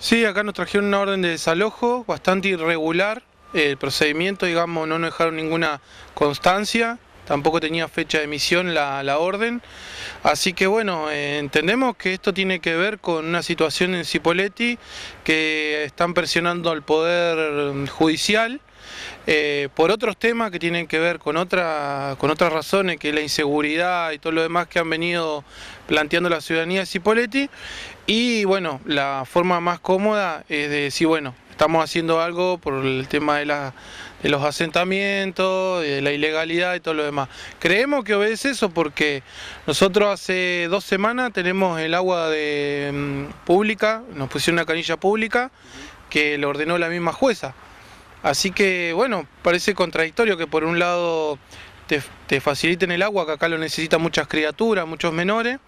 Sí, acá nos trajeron una orden de desalojo bastante irregular. El procedimiento, digamos, no nos dejaron ninguna constancia. Tampoco tenía fecha de emisión la, la orden. Así que bueno, eh, entendemos que esto tiene que ver con una situación en Cipoletti que están presionando al Poder Judicial. Eh, por otros temas que tienen que ver con, con otras razones, que es la inseguridad y todo lo demás que han venido planteando la ciudadanía de Cipoletti. Y bueno, la forma más cómoda es de decir, bueno, estamos haciendo algo por el tema de, de los asentamientos, de la ilegalidad y todo lo demás. Creemos que obedece eso porque nosotros hace dos semanas tenemos el agua de, mm, pública, nos pusieron una canilla pública que lo ordenó la misma jueza. Así que bueno, parece contradictorio que por un lado te, faciliten el agua, que acá lo necesitan muchas criaturas, muchos menores,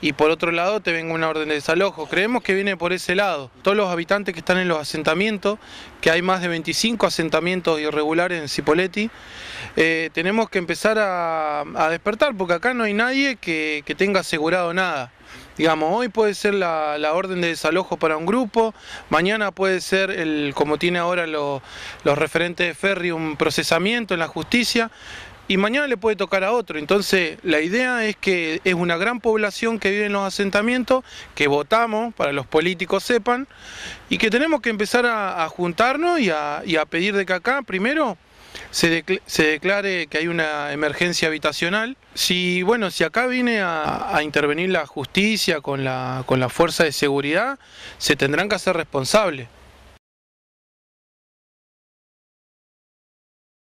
y por otro lado te venga una orden de desalojo. Creemos que viene por ese lado. Todos los habitantes que están en los asentamientos, que hay más de 25 asentamientos irregulares en Cipoletti, eh, tenemos que empezar a, despertar, porque acá no hay nadie que, tenga asegurado nada. Digamos, hoy puede ser la, orden de desalojo para un grupo, mañana puede ser, el como tiene ahora los referentes de Ferry, un procesamiento en la justicia y mañana le puede tocar a otro. Entonces, la idea es que es una gran población que vive en los asentamientos, que votamos, para los políticos sepan, y que tenemos que empezar a, juntarnos y a, a, pedir de que acá, primero, se, declare que hay una emergencia habitacional. Si, bueno, si acá viene a, a intervenir la justicia con la, con la fuerza de seguridad, se tendrán que hacer responsables.